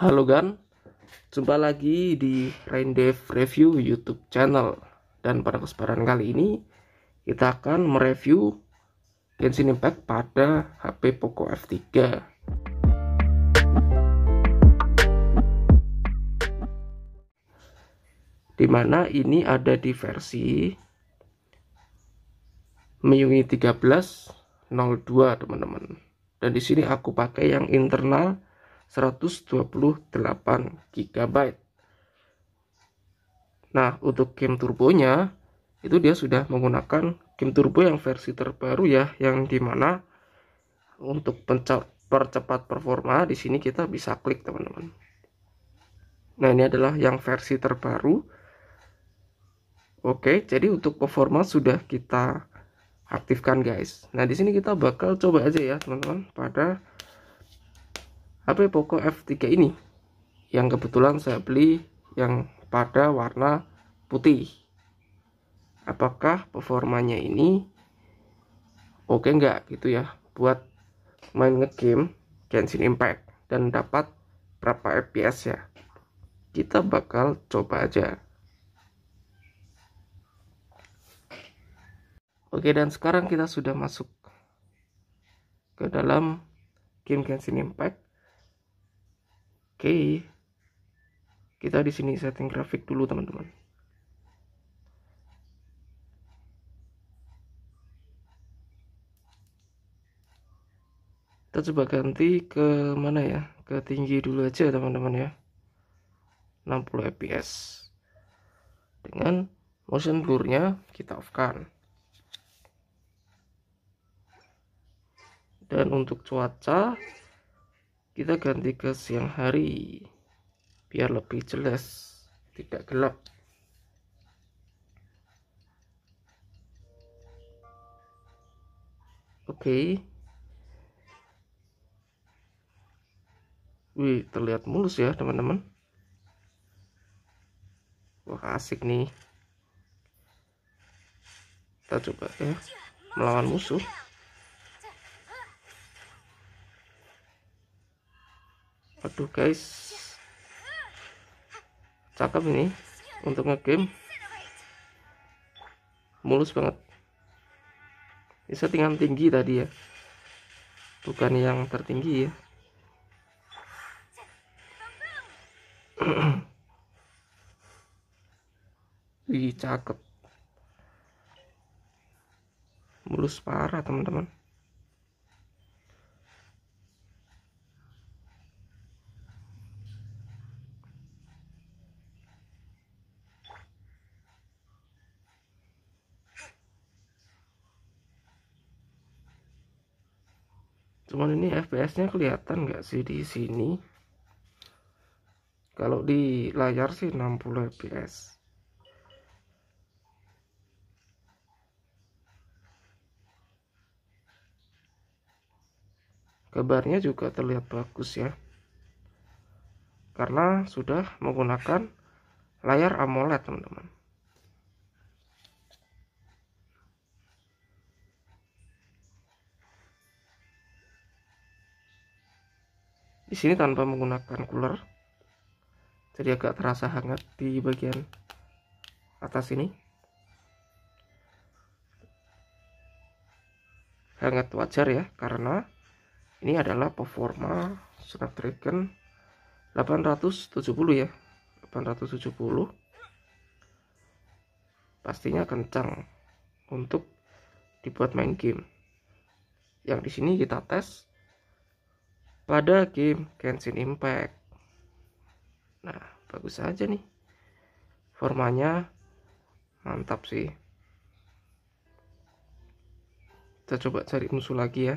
Halo Gan, jumpa lagi di Rendev Review YouTube channel dan pada kesempatan kali ini kita akan mereview Genshin Impact pada HP Poco F3. Dimana ini ada di versi MIUI 1302 teman-teman. Dan di sini aku pakai yang internal 128 GB. Nah, untuk game turbonya itu dia sudah menggunakan game turbo yang versi terbaru ya, yang dimana untuk percepat performa di sini kita bisa klik teman-teman. Nah, ini adalah yang versi terbaru. Oke, jadi untuk performa sudah kita aktifkan guys. Nah, di sini kita bakal coba aja ya, teman-teman, pada HP Poco F3 ini yang kebetulan saya beli yang pada warna putih apakah performanya ini oke okay nggak gitu ya buat main ngegame Genshin Impact dan dapat berapa FPS ya kita bakal coba aja oke okay, dan sekarang kita sudah masuk ke dalam game Genshin Impact okay. kita di sini setting grafik dulu teman-teman kita coba ganti ke mana ya ke tinggi dulu aja teman-teman ya 60 fps dengan motion blurnya kita off kan dan untuk cuaca kita ganti ke siang hari biar lebih jelas tidak gelap oke okay. wih terlihat mulus ya teman-teman wah asik nih kita coba ya melawan musuh aduh guys cakep ini untuk ngegame mulus banget ini settingan tinggi tadi ya bukan yang tertinggi ya wih cakep mulus parah teman-teman flashnya kelihatan nggak sih di sini kalau di layar sih 60 fps kabarnya juga terlihat bagus ya karena sudah menggunakan layar AMOLED teman-teman di sini tanpa menggunakan cooler jadi agak terasa hangat di bagian atas ini hangat wajar ya karena ini adalah performa Snapdragon 870 ya 870 pastinya kencang untuk dibuat main game yang di sini kita tes pada game Genshin Impact. Nah, bagus aja nih. Formanya mantap sih. Kita coba cari musuh lagi ya.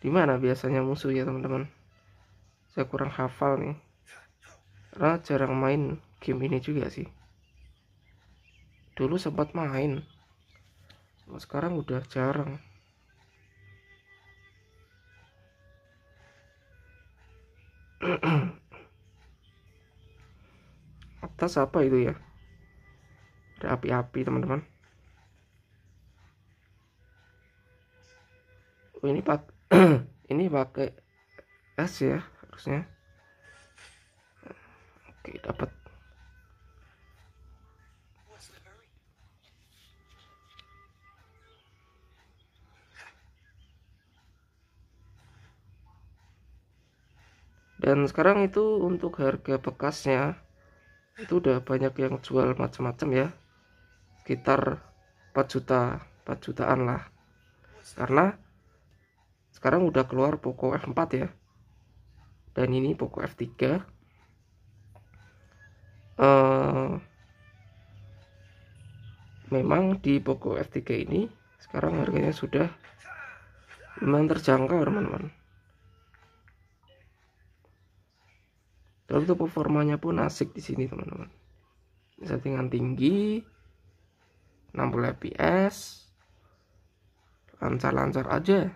di mana biasanya musuh ya teman-teman saya kurang hafal nih Putra jarang main game ini juga sih dulu sempat main sekarang udah jarang atas apa itu ya ada api-api teman-teman oh ini pak ini pakai es ya harusnya oke dapat dan sekarang itu untuk harga bekasnya itu udah banyak yang jual macam-macam ya sekitar 4 juta 4 jutaan lah karena sekarang udah keluar Poco F4 ya dan ini Poco F3 Eh, memang di Poco F3 ini sekarang harganya sudah memang terjangkau teman-teman untuk performanya pun asik di sini teman-teman settingan tinggi 60 fps lancar-lancar aja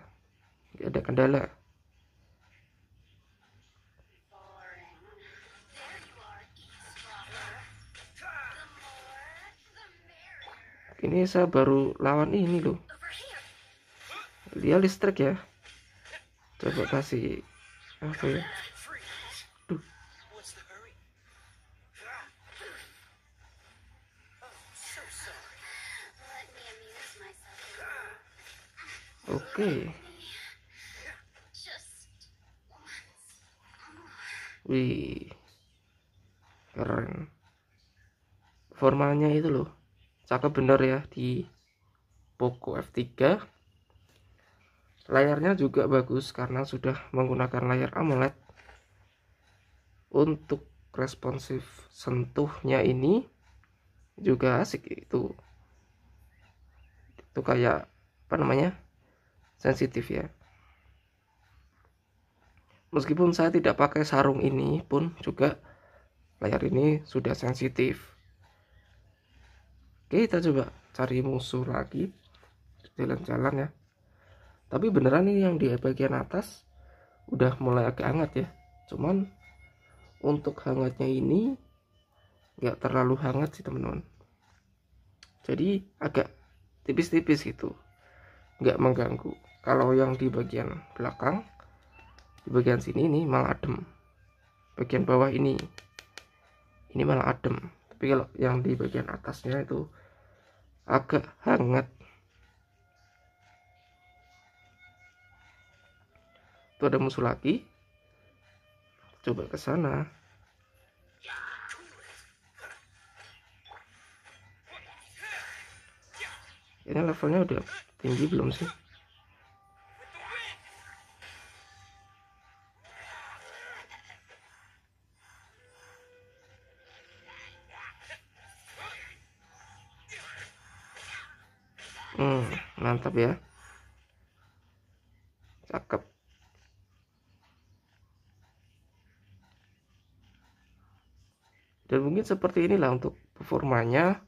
tidak ada kendala ini saya baru lawan ini loh dia listrik ya coba kasih apa ya Oke. Okay. Wih. Keren. Formalnya itu loh cakep bener ya di Poco F3 layarnya juga bagus karena sudah menggunakan layar AMOLED untuk responsif sentuhnya ini juga asik itu itu kayak apa namanya sensitif ya meskipun saya tidak pakai sarung ini pun juga layar ini sudah sensitif Oke kita coba cari musuh lagi jalan-jalan ya tapi beneran ini yang di bagian atas udah mulai agak hangat ya cuman untuk hangatnya ini nggak terlalu hangat sih teman-teman jadi agak tipis-tipis gitu nggak mengganggu kalau yang di bagian belakang di bagian sini ini malah adem bagian bawah ini ini malah adem tapi kalau yang di bagian atasnya itu agak hangat itu ada musuh lagi coba ke sana ini levelnya udah tinggi belum sih hmm, mantap ya cakep dan mungkin seperti inilah untuk performanya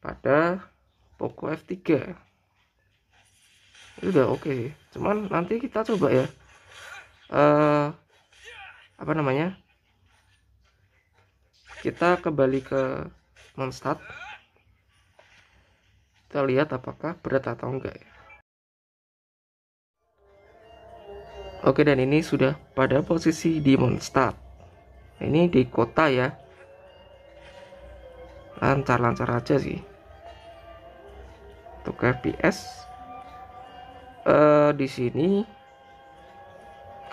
pada Poco F3 itu udah oke okay. cuman nanti kita coba ya uh, apa namanya kita kembali ke monstat kita lihat apakah berat atau enggak ya. Oke dan ini sudah pada posisi di Mondstadt. Ini di kota ya. Lancar-lancar aja sih. Untuk FPS uh, eh, di sini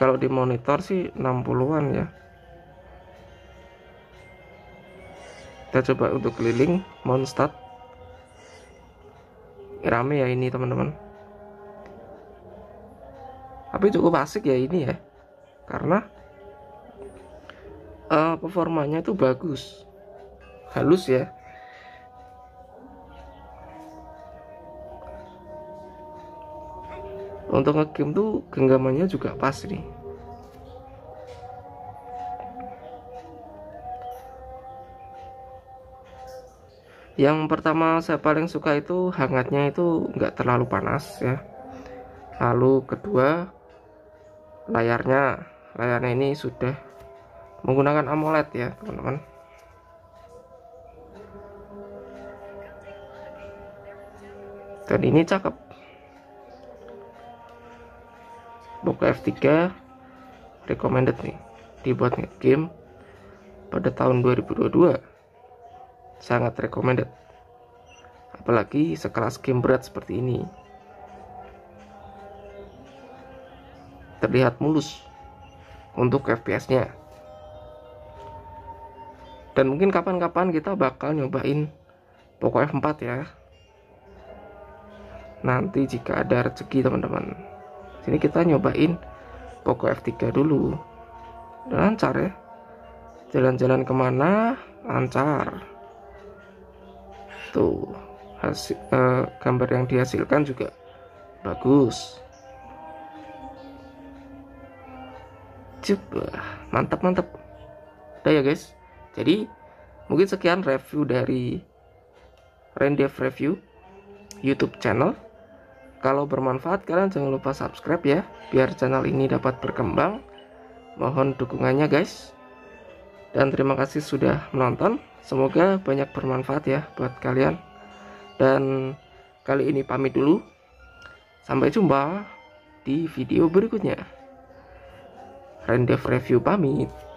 kalau di monitor sih 60-an ya. Kita coba untuk keliling Mondstadt rame ya ini teman-teman tapi cukup asik ya ini ya karena uh, performanya itu bagus halus ya untuk ngegame tuh genggamannya juga pas nih yang pertama saya paling suka itu hangatnya itu nggak terlalu panas ya lalu kedua layarnya layarnya ini sudah menggunakan AMOLED ya teman-teman dan ini cakep buka F3 recommended nih dibuat game pada tahun 2022 sangat recommended apalagi sekelas game berat seperti ini terlihat mulus untuk FPS-nya dan mungkin kapan-kapan kita bakal nyobain Poco F4 ya nanti jika ada rezeki teman-teman sini kita nyobain Poco F3 dulu lancar ya jalan-jalan kemana lancar tuh hasil, eh, gambar yang dihasilkan juga bagus coba mantap mantap udah ya guys jadi mungkin sekian review dari Rendev Review YouTube channel kalau bermanfaat kalian jangan lupa subscribe ya biar channel ini dapat berkembang mohon dukungannya guys dan terima kasih sudah menonton. Semoga banyak bermanfaat ya buat kalian. Dan kali ini pamit dulu. Sampai jumpa di video berikutnya. Rendev Review pamit.